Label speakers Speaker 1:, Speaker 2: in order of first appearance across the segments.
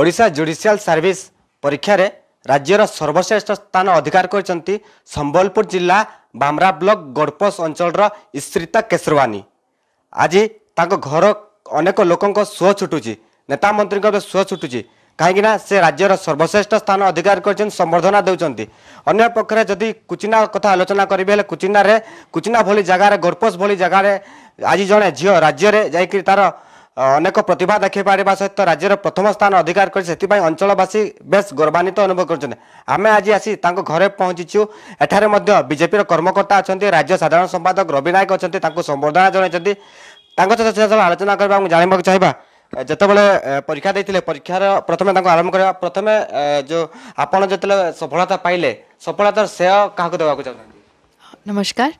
Speaker 1: Odisha judicial service ପରୀକ୍ଷାରେ ରାଜ୍ୟର ସର୍ବଶ୍ରେଷ୍ଠ ସ୍ଥାନ ଅଧିକାର କରିଛନ୍ତି ସମ୍ବଲପୁର ଜିଲ୍ଲା ବାମରା ବ୍ଲକ ଗଡ଼ପସ ଅଞ୍ଚଳର ଇଶ୍ରିତା କେଶରୱାନୀ ଆଜି ତାଙ୍କ ଘର ଅନେକ ଲୋକଙ୍କ ସୁଅ ଛୁଟୁଛି ନେତା ମନ୍ତ୍ରୀଙ୍କ ଏବେ ସୁଅ ଛୁଟୁଛି କାହିଁକିନା ସେ ରାଜ୍ୟର ସର୍ବଶ୍ରେଷ୍ଠ ସ୍ଥାନ ଅଧିକାର କରିଛନ୍ତି ସମ୍ବର୍ଦ୍ଧନା ଦେଉଛନ୍ତି ଅନ୍ୟ ପକ୍ଷରେ ଯଦି କୁଚିନା କଥା ଆଲୋଚନା କରିବେ ହେଲେ କୁଚିନାରେ କୁଚିନା ଭଳି ଜାଗାରେ ଗୋର୍ପସ ଭଳି ଜାଗାରେ ଆଜି ଜଣେ ଝିଅ ରାଜ୍ୟରେ ଯାଇକରି ତା'ର अनेक प्रतिभा देखि पारिस राज्य र प्रथम स्थान अधिकार कर अंचलवासी बेस गन्वित अनुभव गर्छ आमे आज आसि त घर पहुँचिचु एठ विजेपि र कर्मकर्ता अनि राज्य साधारण सम्पादक रवि नायक अहिले त सम्बर्धना जनै तपाईँले आलोचना जाँदाखेरि चाहिँ जति बेला परीक्षा दिए परीक्षा र आरंभ आरम्भ प्रथम जो आप सफलता पाइले सफलतार शेय का
Speaker 2: ନମସ୍କାର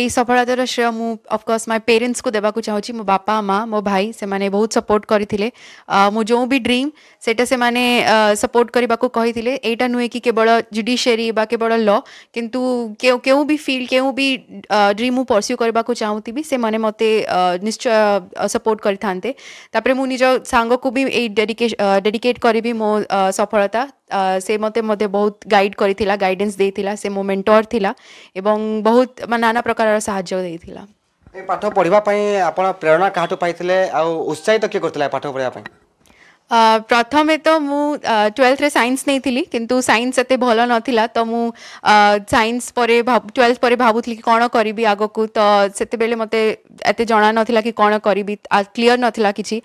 Speaker 2: ଏଇ ସଫଳତାର ଶ୍ରେୟ ମୁଁ ଅଫକୋର୍ସ ମାଇ ପେରେଣ୍ଟସ୍କୁ ଦେବାକୁ ଚାହୁଁଛି ମୋ ବାପା ମାଆ ମୋ ଭାଇ ସେମାନେ ବହୁତ ସପୋର୍ଟ କରିଥିଲେ ମୁଁ ଯେଉଁ ବି ଡ୍ରିମ୍ ସେଇଟା ସେମାନେ ସପୋର୍ଟ କରିବାକୁ କହିଥିଲେ ଏଇଟା ନୁହେଁ କି କେବଳ ଜୁଡ଼ିସିଆରୀ ବା କେବଳ ଲ କିନ୍ତୁ କେଉଁ କେଉଁ ବି ଫିଲ୍ଡ କେଉଁ ବି ଡ୍ରିମ୍ ମୁଁ ପରସ୍ୟୁ କରିବାକୁ ଚାହୁଁଥିବି ସେମାନେ ମୋତେ ନିଶ୍ଚୟ ସପୋର୍ଟ କରିଥାନ୍ତେ ତାପରେ ମୁଁ ନିଜ ସାଙ୍ଗକୁ ବି ଏଇ ଡେଡିକେଟ୍ କରିବି ମୋ ସଫଳତା ସେ ମୋତେ ମୋତେ ବହୁତ ଗାଇଡ଼ କରିଥିଲା ଗାଇଡ଼େନ୍ସ ଦେଇଥିଲା ସେ ମୋ ମେଣ୍ଟର ଥିଲା ଏବଂ ବହୁତ ନାନା ପ୍ରକାରର ସାହାଯ୍ୟ ଦେଇଥିଲା
Speaker 1: ପାଠ ପଢ଼ିବା ପାଇଁ ଆପଣ ପ୍ରେରଣା କାହାଠୁ ପାଇଥିଲେ ଆଉ ଉତ୍ସାହିତ କିଏ କରିଥିଲା ପାଠ ପଢ଼ିବା ପାଇଁ
Speaker 2: प्रथम तो मु ट्वेल्थ रे साइंस नहीं थी किंतु साइंस एत भल ना तो मु साइंस ट्वेल्थ पर भावुली कि कौन करी आग को तो से बेले मत एत जना ना कि कौन करी क्लीयर ना कि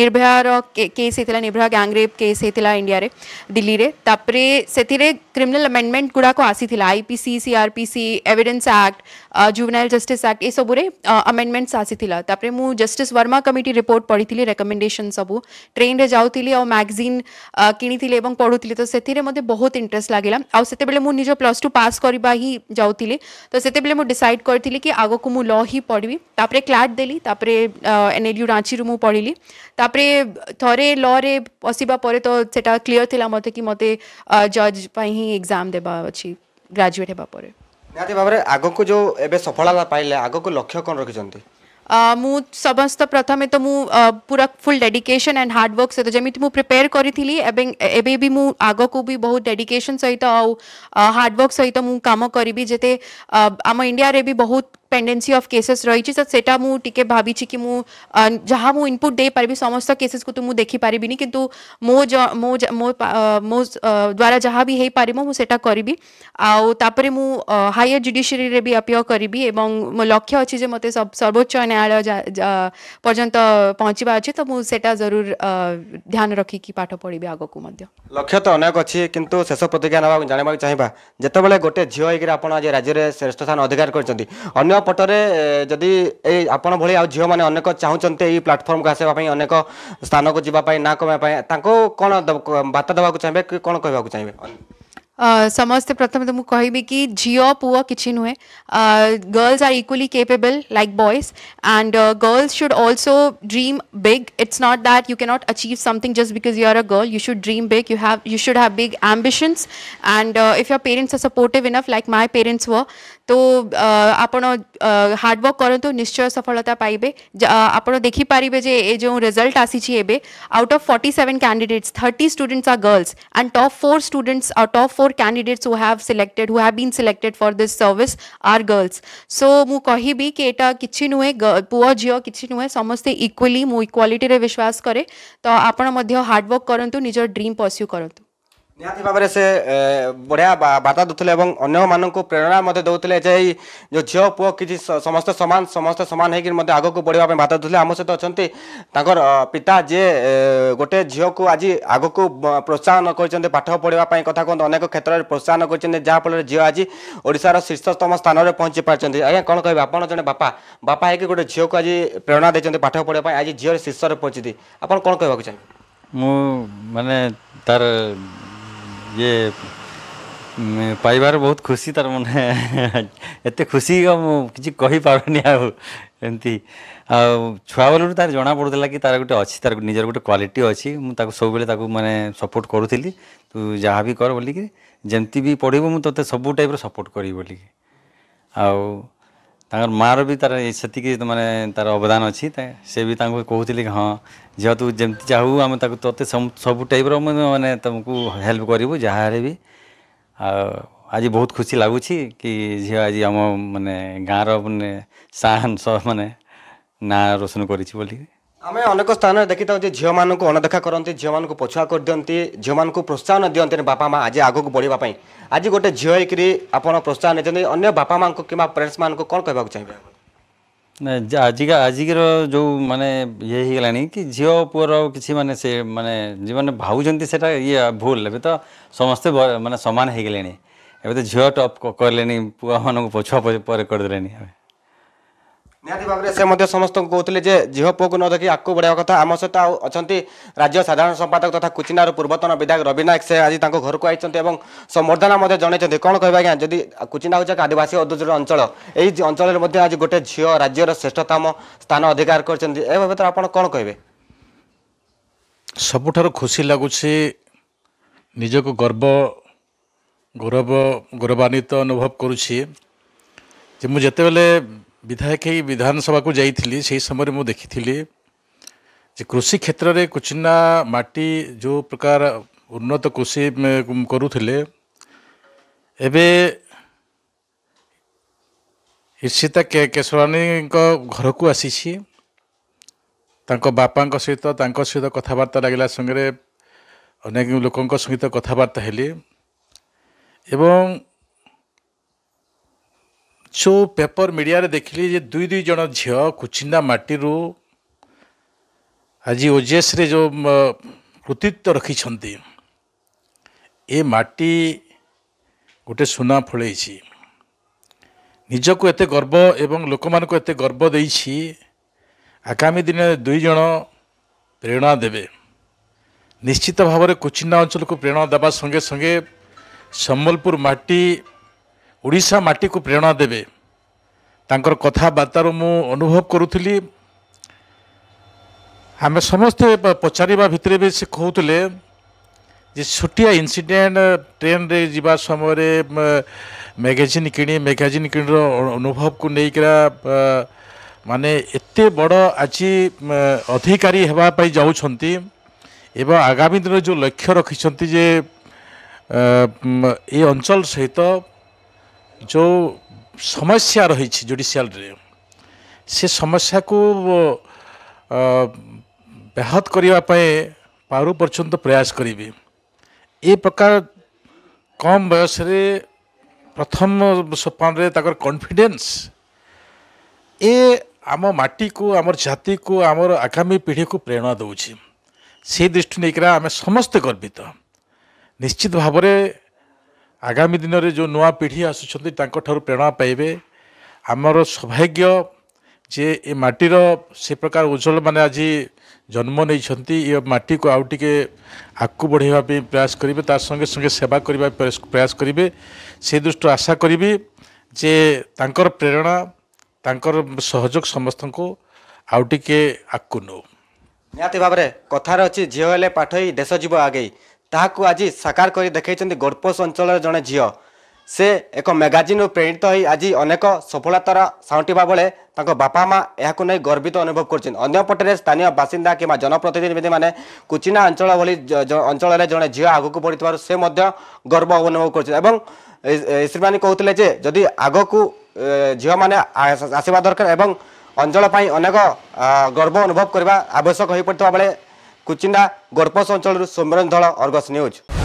Speaker 2: निर्भयार केस होता निर्भया गैंगरेप केस होता इंडिया दिल्ली में तापर से क्रिमिनाल अमेडमेंट गुड़ाक आसी IPC C R P C evidence act juvenile justice act यू अमेडमेंट्स आसी जस्टिस वर्मा कमिटी रिपोर्ट पढ़ी थी रेकमेडेसन सब ଟ୍ରେନ୍ରେ ଯାଉଥିଲି ଆଉ ମ୍ୟାଗାଜିନ୍ କିଣିଥିଲି ଏବଂ ପଢ଼ୁଥିଲି ତ ସେଥିରେ ମୋତେ ବହୁତ ଇଣ୍ଟରେଷ୍ଟ ଲାଗିଲା ଆଉ ସେତେବେଳେ ମୁଁ ନିଜ ପ୍ଲସ୍ ଟୁ ପାସ୍ କରିବା ହିଁ ଯାଉଥିଲି ତ ସେତେବେଳେ ମୁଁ ଡିସାଇଡ଼ କରିଥିଲି କି ଆଗକୁ ମୁଁ ଲ ହିଁ ପଢ଼ିବି ତାପରେ କ୍ଲାଟ୍ ଦେଲି ତାପରେ ଏନ୍ ଏଲ୍ ୟୁ ରାଞ୍ଚିରୁ ମୁଁ ପଢ଼ିଲି ତାପରେ ଥରେ ଲରେ ପଶିବା ପରେ ତ ସେଟା କ୍ଲିଅର୍ ଥିଲା ମୋତେ କି ମୋତେ ଜଜ୍ ପାଇଁ ହିଁ ଏକ୍ଜାମ୍ ଦେବା ଅଛି ଗ୍ରାଜୁଏଟ୍ ହେବା ପରେ
Speaker 1: ନିହାତି ଭାବରେ ଆଗକୁ ଯେଉଁ ଏବେ ସଫଳତା ପାଇଲେ ଆଗକୁ ଲକ୍ଷ୍ୟ କ'ଣ ରଖିଛନ୍ତି
Speaker 2: मु समस्त प्रथम तो मु पूरा फुल डेडिकेशन एंड हार्डवर्क सहित जमी प्रिपेयर करी एवं भी मु आग को भी बहुत डेडिकेशन सहित आउ हार्ड सहित मु काम करी जेते आम इंडिया रे भी बहुत पेंडेन्सी अफ केसेस रही से मुझे भाई कि जहाँ मुझे इनपुट दे पारि समस्त केसेस को तो मुझे देखिपारि कि मो मो मो, मो द्वारा जहाँ भी हो पार मुझे करी आउप हायर जुडिशरी भी अपियर करी और मो लक्ष्य अच्छे मत सर्वोच्च न्यायालय पर्यत पहुँचवा अच्छे तो मुझे जरूर ध्यान रखिकी पाठ पढ़ी आग को
Speaker 1: लक्ष्य तो अनेक अच्छे कि शेष प्रतिज्ञा ना जानवाक चाहिए जिते बड़े गोटे झील होकर आप राज्य श्रेष्ठ स्थान अधिकार कर पटरे जदि आपण भाई आज झील मैंने अनेक चाहते ये प्लाटफर्म को आसवापी अनेक स्थान को जीवाई ना कमापाई कौन बार्ता देवा चाहिए कि कौन कह चाहिए
Speaker 2: समस्ते प्रथम तो मुझे कहबी कि झील पु कि नुहे girls are equally capable like boys and girls should also dream big it's not that you cannot achieve something just because you are a girl you should dream big you have you should have big ambitions and if your parents are supportive enough like my parents व তো আপনার hard work করতু নিশ্চয় সফলতা পাইবে আপনার দেখিপারে যে এ যে result আসিছি এবে out of forty seven candidates thirty students are girls and top four students are top four candidates who have selected who have been selected for this service are girls so মু কহিবি কি এটা কিছু নুহে পুয়া ঝিও কিছু নুহে সমস্তে equally মু ইকুয়ালিটিরে বিশ্বাস করে তো আপনার মধ্যে হার্ডওয়ার্ক করতু নিজের ড্রিম পরস্যু করতু
Speaker 1: ନିହାତି ଭାବରେ ସେ ବଢ଼ିଆ ବାର୍ତ୍ତା ଦେଉଥିଲେ ଏବଂ ଅନ୍ୟମାନଙ୍କୁ ପ୍ରେରଣା ମଧ୍ୟ ଦେଉଥିଲେ ଯେ ଏଇ ଯେଉଁ ଝିଅ ପୁଅ କିଛି ସମସ୍ତେ ସମାନ ସମସ୍ତେ ସମାନ ହେଇକି ମଧ୍ୟ ଆଗକୁ ବଢ଼ିବା ପାଇଁ ବାର୍ତ୍ତା ଦେଉଥିଲେ ଆମ ସହିତ ଅଛନ୍ତି ତାଙ୍କର ପିତା ଯିଏ ଗୋଟେ ଝିଅକୁ ଆଜି ଆଗକୁ ପ୍ରୋତ୍ସାହନ କରିଛନ୍ତି ପାଠ ପଢ଼ିବା ପାଇଁ କଥା କୁହନ୍ତୁ ଅନେକ କ୍ଷେତ୍ରରେ ପ୍ରୋତ୍ସାହନ କରିଛନ୍ତି ଯାହାଫଳରେ ଝିଅ ଆଜି ଓଡ଼ିଶାର ଶୀର୍ଷତମ ସ୍ଥାନରେ ପହଞ୍ଚି ପାରିଛନ୍ତି ଆଜ୍ଞା କ'ଣ କହିବେ ଆପଣ ଜଣେ ବାପା ବାପା ହେଇକି ଗୋଟେ ଝିଅକୁ ଆଜି ପ୍ରେରଣା ଦେଇଛନ୍ତି ପାଠ ପଢ଼ିବା ପାଇଁ ଆଜି ଝିଅର ଶୀର୍ଷରେ ପହଞ୍ଚିଛି ଆପଣ କ'ଣ କହିବାକୁ ଚାହିଁବେ
Speaker 3: ମୁଁ ମାନେ ତାର ये ପାଇବାରେ ବହୁତ ଖୁସି ତାର ମାନେ ଏତେ ଖୁସି ମୁଁ କିଛି କହିପାରୁନି ଆଉ ଏମିତି ଆଉ ଛୁଆବେଳରୁ ତାର ଜଣାପଡ଼ୁଥିଲା କି ତାର ଗୋଟେ ଅଛି ତାର ନିଜର ଗୋଟେ କ୍ୱାଲିଟି ଅଛି ମୁଁ ତାକୁ ସବୁବେଳେ ତାକୁ ମାନେ ସପୋର୍ଟ କରୁଥିଲି ତୁ ଯାହା ବି କର ବୋଲିକି ଯେମିତି ବି ପଢ଼ିବୁ ମୁଁ ତୋତେ ସବୁ ଟାଇପ୍ର ସପୋର୍ଟ କରିବି ବୋଲିକି ଆଉ ତାଙ୍କର ମାଆର ବି ତାର ସେତିକି ମାନେ ତାର ଅବଦାନ ଅଛି ସେ ବି ତାଙ୍କୁ କହୁଥିଲି କି ହଁ ଝିଅ ତୁ ଯେମିତି ଚାହୁ ଆମେ ତାକୁ ତୋତେ ସବୁ ଟାଇପ୍ର ମାନେ ତୁମକୁ ହେଲ୍ପ କରିବୁ ଯାହା ହେଲେ ବି ଆଉ ଆଜି ବହୁତ ଖୁସି ଲାଗୁଛି କି ଝିଅ ଆଜି ଆମ ମାନେ ଗାଁର ମାନେ ସାହସ ମାନେ ନାଁ ରୋଶନ କରିଛି ବୋଲିକି
Speaker 1: आम अनेक स्थान देखी था झील मानक अणदेखा करते झील मूँ पछुआ कर दिखते झील मूँ प्रोत्साहन दिखते बापा माँ आज आगे बढ़ापी आज गोटे झील होकर आप प्रोत्साहन देते अगर बापा माँ कि पेरेन्ट्स मान कौन कहवा चाहिए
Speaker 3: आजिका आजिकर जो मानने ये होगा कि झील पुअर किसी मानने से मानने जो मैंने भावुंत से ये भूल ए तो समस्ते मानते सामान होगले एवं तो झील टप कले पुआ मान पछुआ पर करदे
Speaker 1: ନିହାତି ଭାବରେ ସେ ମଧ୍ୟ ସମସ୍ତଙ୍କୁ କହୁଥିଲେ ଯେ ଝିଅ ପୁଅକୁ ନ ଦେଖି ଆଗକୁ ବଢ଼ାଇବା କଥା ଆମ ସହିତ ଆଉ ଅଛନ୍ତି ରାଜ୍ୟ ସାଧାରଣ ସମ୍ପାଦକ ତଥା କୁଚିନାର ପୂର୍ବତନ ବିଧାୟକ ରବି ନାୟକ ସେ ଆଜି ତାଙ୍କ ଘରକୁ ଆସିଛନ୍ତି ଏବଂ ସମ୍ବର୍ଦ୍ଧନା ମଧ୍ୟ ଜଣାଇଛନ୍ତି କ'ଣ କହିବା ଆଜ୍ଞା ଯଦି କୁଚିନା ହେଉଛି ଏକ ଆଦିବାସୀ ଅଧ୍ୟୁଷିତ ଅଞ୍ଚଳ ଏହି ଅଞ୍ଚଳରେ ମଧ୍ୟ ଆଜି ଗୋଟେ ଝିଅ ରାଜ୍ୟର ଶ୍ରେଷ୍ଠତମ ସ୍ଥାନ ଅଧିକାର କରିଛନ୍ତି ଏ ବାବଦରେ ଆପଣ କ'ଣ କହିବେ
Speaker 4: ସବୁଠାରୁ ଖୁସି ଲାଗୁଛି ନିଜକୁ ଗର୍ବ ଗୌରବ ଗୌରବାନ୍ୱିତ ଅନୁଭବ କରୁଛି ଯେ ମୁଁ ଯେତେବେଳେ ବିଧାୟକ ହେଇ ବିଧାନସଭାକୁ ଯାଇଥିଲି ସେହି ସମୟରେ ମୁଁ ଦେଖିଥିଲି ଯେ କୃଷି କ୍ଷେତ୍ରରେ କୁଚିନ୍ନା ମାଟି ଯେଉଁ ପ୍ରକାର ଉନ୍ନତ କୃଷି କରୁଥିଲେ ଏବେ ଇର୍ଷିତା କେ କେଶବାନୀଙ୍କ ଘରକୁ ଆସିଛି ତାଙ୍କ ବାପାଙ୍କ ସହିତ ତାଙ୍କ ସହିତ କଥାବାର୍ତ୍ତା ଲାଗିଲା ସାଙ୍ଗରେ ଅନେକ ଲୋକଙ୍କ ସହିତ କଥାବାର୍ତ୍ତା ହେଲି ଏବଂ ସୋ ପେପର୍ ମିଡ଼ିଆରେ ଦେଖିଲି ଯେ ଦୁଇ ଦୁଇ ଜଣ ଝିଅ କୁଚିନ୍ଦା ମାଟିରୁ ଆଜି ଓଜେସ୍ରେ ଯେଉଁ କୃତିତ୍ୱ ରଖିଛନ୍ତି ଏ ମାଟି ଗୋଟେ ସୁନା ଫଳେଇଛି ନିଜକୁ ଏତେ ଗର୍ବ ଏବଂ ଲୋକମାନଙ୍କୁ ଏତେ ଗର୍ବ ଦେଇଛି ଆଗାମୀ ଦିନରେ ଦୁଇ ଜଣ ପ୍ରେରଣା ଦେବେ ନିଶ୍ଚିତ ଭାବରେ କୁଚିନ୍ଦା ଅଞ୍ଚଳକୁ ପ୍ରେରଣା ଦେବା ସଙ୍ଗେ ସଙ୍ଗେ ସମ୍ବଲପୁର ମାଟି ଓଡ଼ିଶା ମାଟିକୁ ପ୍ରେରଣା ଦେବେ ତାଙ୍କର କଥାବାର୍ତ୍ତାରୁ ମୁଁ ଅନୁଭବ କରୁଥିଲି ଆମେ ସମସ୍ତେ ପଚାରିବା ଭିତରେ ବି ସେ କହୁଥିଲେ ଯେ ଛୋଟିଆ ଇନ୍ସିଡେଣ୍ଟ ଟ୍ରେନ୍ରେ ଯିବା ସମୟରେ ମ୍ୟାଗାଜିନ୍ କିଣି ମ୍ୟାଗାଜିନ୍ କିଣିର ଅନୁଭବକୁ ନେଇକିନା ମାନେ ଏତେ ବଡ଼ ଆଜି ଅଧିକାରୀ ହେବା ପାଇଁ ଯାଉଛନ୍ତି ଏବଂ ଆଗାମୀ ଦିନରେ ଯେଉଁ ଲକ୍ଷ୍ୟ ରଖିଛନ୍ତି ଯେ ଏ ଅଞ୍ଚଳ ସହିତ ଯେଉଁ ସମସ୍ୟା ରହିଛି ଜୁଡ଼ିସିଆଲରେ ସେ ସମସ୍ୟାକୁ ବ୍ୟାହତ କରିବା ପାଇଁ ପାରୁ ପର୍ଯ୍ୟନ୍ତ ପ୍ରୟାସ କରିବି ଏ ପ୍ରକାର କମ୍ ବୟସରେ ପ୍ରଥମ ସୋପାନରେ ତାଙ୍କର କନଫିଡେନ୍ସ ଏ ଆମ ମାଟିକୁ ଆମର ଜାତିକୁ ଆମର ଆଗାମୀ ପିଢ଼ିକୁ ପ୍ରେରଣା ଦେଉଛି ସେ ଦୃଷ୍ଟି ନେଇକିରି ଆମେ ସମସ୍ତେ ଗର୍ବିତ ନିଶ୍ଚିତ ଭାବରେ ଆଗାମୀ ଦିନରେ ଯେଉଁ ନୂଆ ପିଢ଼ି ଆସୁଛନ୍ତି ତାଙ୍କଠାରୁ ପ୍ରେରଣା ପାଇବେ ଆମର ସୌଭାଗ୍ୟ ଯେ ଏ ମାଟିର ସେ ପ୍ରକାର ଉଜ୍ଜଳମାନେ ଆଜି ଜନ୍ମ ନେଇଛନ୍ତି ଏ ମାଟିକୁ ଆଉ ଟିକେ ଆଗକୁ ବଢ଼େଇବା ପାଇଁ ପ୍ରୟାସ କରିବେ ତା ସଙ୍ଗେ ସଙ୍ଗେ ସେବା କରିବା ପ୍ରୟାସ କରିବେ ସେ ଦୃଷ୍ଟିରୁ ଆଶା କରିବି ଯେ ତାଙ୍କର ପ୍ରେରଣା ତାଙ୍କର ସହଯୋଗ ସମସ୍ତଙ୍କୁ ଆଉ ଟିକେ ଆଗକୁ ନେଉ
Speaker 1: ନିହାତି ଭାବରେ କଥାରେ ଅଛି ଝିଅ ହେଲେ ପାଠ ପାଠୋଇ ଦେଶ ଯିବ ଆଗେଇ ତାହାକୁ ଆଜି ସାକାର କରି ଦେଖାଇଛନ୍ତି ଗୋଡ଼ପୋଷ ଅଞ୍ଚଳର ଜଣେ ଝିଅ ସେ ଏକ ମ୍ୟାଗାଜିନ୍ରୁ ପ୍ରେରିତ ହୋଇ ଆଜି ଅନେକ ସଫଳତାର ସାଉଁଟିବା ବେଳେ ତାଙ୍କ ବାପା ମା ଏହାକୁ ନେଇ ଗର୍ବିତ ଅନୁଭବ କରୁଛନ୍ତି ଅନ୍ୟପଟରେ ସ୍ଥାନୀୟ ବାସିନ୍ଦା କିମ୍ବା ଜନପ୍ରତିନିଧିମାନେ କୁଚିନା ଅଞ୍ଚଳ ଭଳି ଅଞ୍ଚଳରେ ଜଣେ ଝିଅ ଆଗକୁ ବଢ଼ିଥିବାରୁ ସେ ମଧ୍ୟ ଗର୍ବ ଅନୁଭବ କରୁଛନ୍ତି ଏବଂ ଶ୍ରୀମାନେ କହୁଥିଲେ ଯେ ଯଦି ଆଗକୁ ଝିଅମାନେ ଆସିବା ଦରକାର ଏବଂ ଅଞ୍ଚଳ ପାଇଁ ଅନେକ ଗର୍ବ ଅନୁଭବ କରିବା ଆବଶ୍ୟକ ହୋଇପଡ଼ିଥିବା ବେଳେ कुचिन्डा अंचल सौम्यरंजन धला अर्गस न्यूज